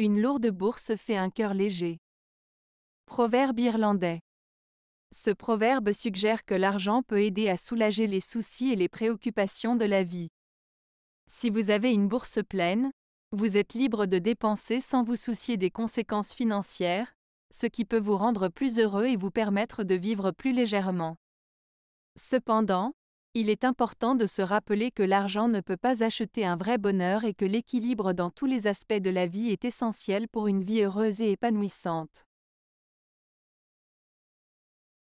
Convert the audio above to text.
Une lourde bourse fait un cœur léger. Proverbe irlandais. Ce proverbe suggère que l'argent peut aider à soulager les soucis et les préoccupations de la vie. Si vous avez une bourse pleine, vous êtes libre de dépenser sans vous soucier des conséquences financières, ce qui peut vous rendre plus heureux et vous permettre de vivre plus légèrement. Cependant, il est important de se rappeler que l'argent ne peut pas acheter un vrai bonheur et que l'équilibre dans tous les aspects de la vie est essentiel pour une vie heureuse et épanouissante.